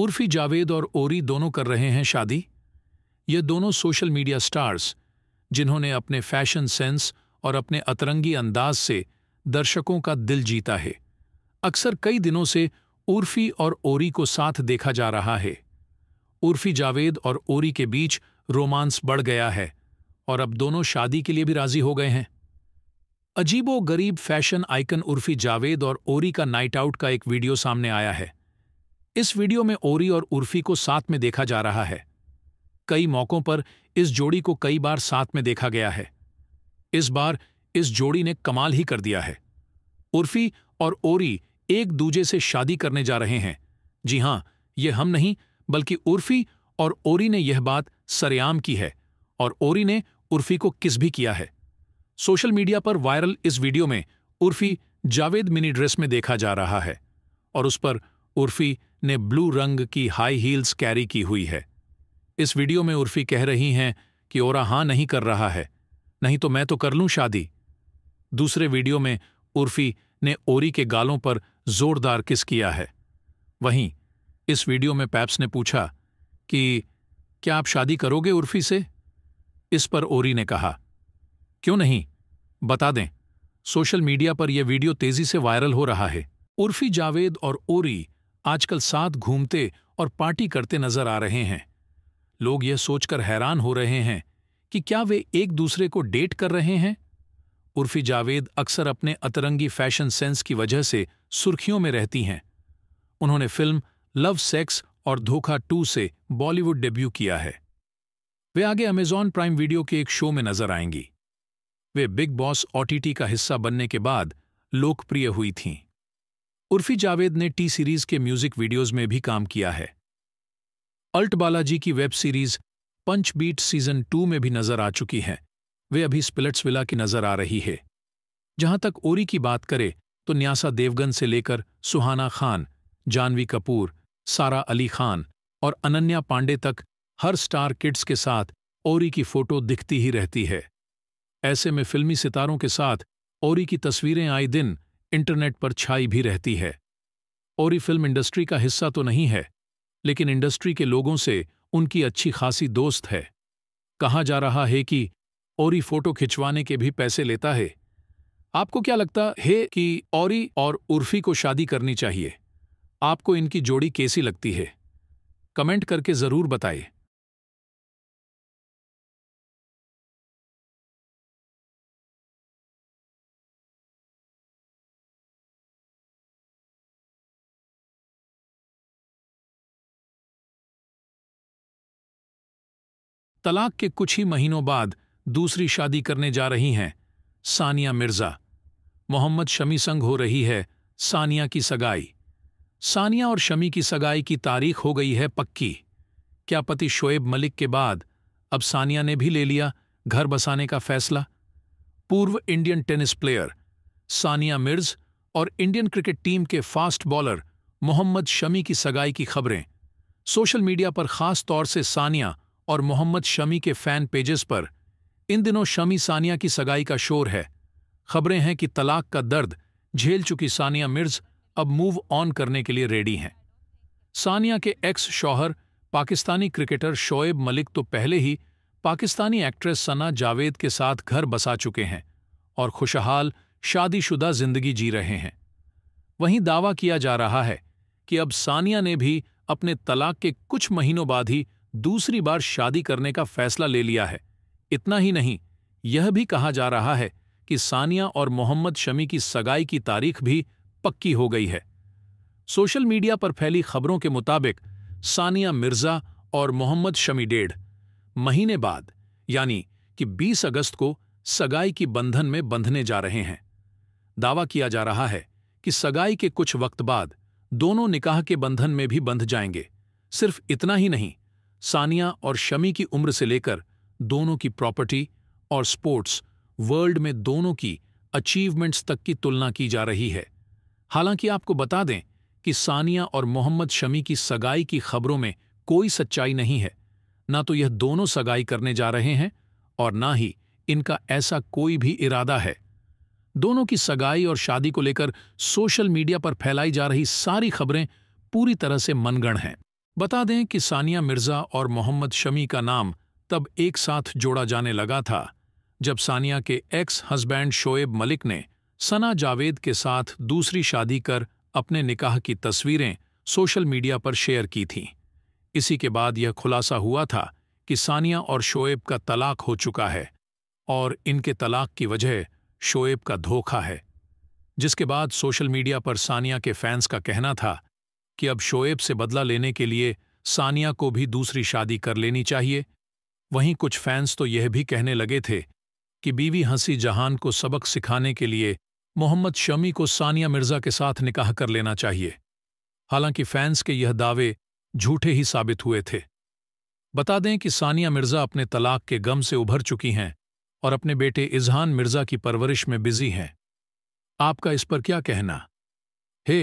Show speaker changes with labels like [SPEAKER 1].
[SPEAKER 1] उर्फी जावेद और ओरी दोनों कर रहे हैं शादी ये दोनों सोशल मीडिया स्टार्स जिन्होंने अपने फैशन सेंस और अपने अतरंगी अंदाज से दर्शकों का दिल जीता है अक्सर कई दिनों से उर्फी और ओरी को साथ देखा जा रहा है उर्फी जावेद और ओरी के बीच रोमांस बढ़ गया है और अब दोनों शादी के लिए भी राजी हो गए हैं अजीबो गरीब फैशन आइकन उर्फी जावेद और ओरी का नाइट आउट का एक वीडियो सामने आया है इस वीडियो में ओरी और उर्फी को साथ में देखा जा रहा है कई मौकों पर इस जोड़ी को कई बार साथ में देखा गया है इस बार इस जोड़ी ने कमाल ही कर दिया है उर्फी और ओरी एक दूजे से शादी करने जा रहे हैं जी हां ये हम नहीं बल्कि उर्फी और ओरी ने यह बात सरेआम की है और ओरी ने उर्फी को किस भी किया है सोशल मीडिया पर वायरल इस वीडियो में उर्फी जावेद मिनी ड्रेस में देखा जा रहा है और उस पर उर्फी ने ब्लू रंग की हाई हील्स कैरी की हुई है इस वीडियो में उर्फी कह रही हैं कि ओरा हाँ नहीं कर रहा है नहीं तो मैं तो कर लूं शादी दूसरे वीडियो में उर्फी ने ओरी के गालों पर जोरदार किस किया है वहीं इस वीडियो में पैप्स ने पूछा कि क्या आप शादी करोगे उर्फी से इस पर ओरी ने कहा क्यों नहीं बता दें सोशल मीडिया पर यह वीडियो तेजी से वायरल हो रहा है उर्फी जावेद और ओरी आजकल साथ घूमते और पार्टी करते नजर आ रहे हैं लोग यह सोचकर हैरान हो रहे हैं कि क्या वे एक दूसरे को डेट कर रहे हैं उर्फी जावेद अक्सर अपने अतरंगी फैशन सेंस की वजह से सुर्खियों में रहती हैं उन्होंने फिल्म लव सेक्स और धोखा टू से बॉलीवुड डेब्यू किया है वे आगे अमेजॉन प्राइम वीडियो के एक शो में नजर आएंगी वे बिग बॉस ओटीटी का हिस्सा बनने के बाद लोकप्रिय हुई थीं उर्फी जावेद ने टी सीरीज के म्यूजिक वीडियोस में भी काम किया है अल्ट बालाजी की web series punch beat season two में भी नजर आ चुकी हैं वे अभी विला की नजर आ रही है जहां तक ओरी की बात करें तो न्यासा देवगन से लेकर सुहाना खान जानवी कपूर सारा अली खान और अनन्या पांडे तक हर स्टार किड्स के साथ ओरी की फोटो दिखती ही रहती है ऐसे में फिल्मी सितारों के साथ ओरी की तस्वीरें आए दिन इंटरनेट पर छाई भी रहती है और फिल्म इंडस्ट्री का हिस्सा तो नहीं है लेकिन इंडस्ट्री के लोगों से उनकी अच्छी खासी दोस्त है कहा जा रहा है कि ओरी फोटो खिंचवाने के भी पैसे लेता है आपको क्या लगता है कि ओरी और उर्फी को शादी करनी चाहिए आपको इनकी जोड़ी कैसी लगती है कमेंट करके जरूर बताएं तलाक के कुछ ही महीनों बाद दूसरी शादी करने जा रही हैं सानिया मिर्जा मोहम्मद शमी संग हो रही है सानिया की सगाई सानिया और शमी की सगाई की तारीख हो गई है पक्की क्या पति शोएब मलिक के बाद अब सानिया ने भी ले लिया घर बसाने का फैसला पूर्व Indian tennis player Sania Mirza और इंडियन क्रिकेट टीम के फास्ट बॉलर मोहम्मद शमी की सगाई की खबरें सोशल मीडिया पर खास तौर से सानिया और मोहम्मद शमी के फैन पेजेस पर इन दिनों शमी सानिया की सगाई का शोर है खबरें हैं कि तलाक का दर्द झेल चुकी सानिया मिर्ज अब मूव ऑन करने के लिए रेडी हैं सानिया के एक्स शौहर पाकिस्तानी क्रिकेटर शोएब मलिक तो पहले ही पाकिस्तानी एक्ट्रेस सना जावेद के साथ घर बसा चुके हैं और खुशहाल शादीशुदा जिंदगी जी रहे हैं वहीं दावा किया जा रहा है कि अब सानिया ने भी अपने तलाक के कुछ महीनों बाद ही दूसरी बार शादी करने का फैसला ले लिया है इतना ही नहीं यह भी कहा जा रहा है कि सानिया और मोहम्मद शमी की सगाई की तारीख भी पक्की हो गई है सोशल मीडिया पर फैली खबरों के मुताबिक सानिया मिर्जा और मोहम्मद शमी डेढ़ महीने बाद यानी कि 20 अगस्त को सगाई की बंधन में बंधने जा रहे हैं दावा किया जा रहा है कि सगाई के कुछ वक्त बाद दोनों निकाह के बंधन में भी बंध जाएंगे सिर्फ इतना ही नहीं सानिया और शमी की उम्र से लेकर दोनों की प्रॉपर्टी और स्पोर्ट्स वर्ल्ड में दोनों की अचीवमेंट्स तक की तुलना की जा रही है हालांकि आपको बता दें कि सानिया और मोहम्मद शमी की सगाई की खबरों में कोई सच्चाई नहीं है ना तो यह दोनों सगाई करने जा रहे हैं और ना ही इनका ऐसा कोई भी इरादा है दोनों की सगाई और शादी को लेकर सोशल मीडिया पर फैलाई जा रही सारी खबरें पूरी तरह से मनगण हैं बता दें कि सानिया मिर्जा और मोहम्मद शमी का नाम तब एक साथ जोड़ा जाने लगा था जब सानिया के एक्स हस्बैंड शोएब मलिक ने सना जावेद के साथ दूसरी शादी कर अपने निकाह की तस्वीरें सोशल मीडिया पर शेयर की थीं इसी के बाद यह खुलासा हुआ था कि सानिया और शोएब का तलाक हो चुका है और इनके तलाक की वजह शोएब का धोखा है जिसके बाद सोशल मीडिया पर सानिया के फैंस का कहना था कि अब शोएब से बदला लेने के लिए सानिया को भी दूसरी शादी कर लेनी चाहिए वहीं कुछ फैंस तो यह भी कहने लगे थे कि बीवी हंसी जहान को सबक सिखाने के लिए मोहम्मद शमी को सानिया मिर्जा के साथ निकाह कर लेना चाहिए हालांकि फैंस के यह दावे झूठे ही साबित हुए थे बता दें कि सानिया मिर्जा अपने तलाक के गम से उभर चुकी हैं और अपने बेटे इजहान मिर्जा की परवरिश में बिजी हैं आपका इस पर क्या कहना हे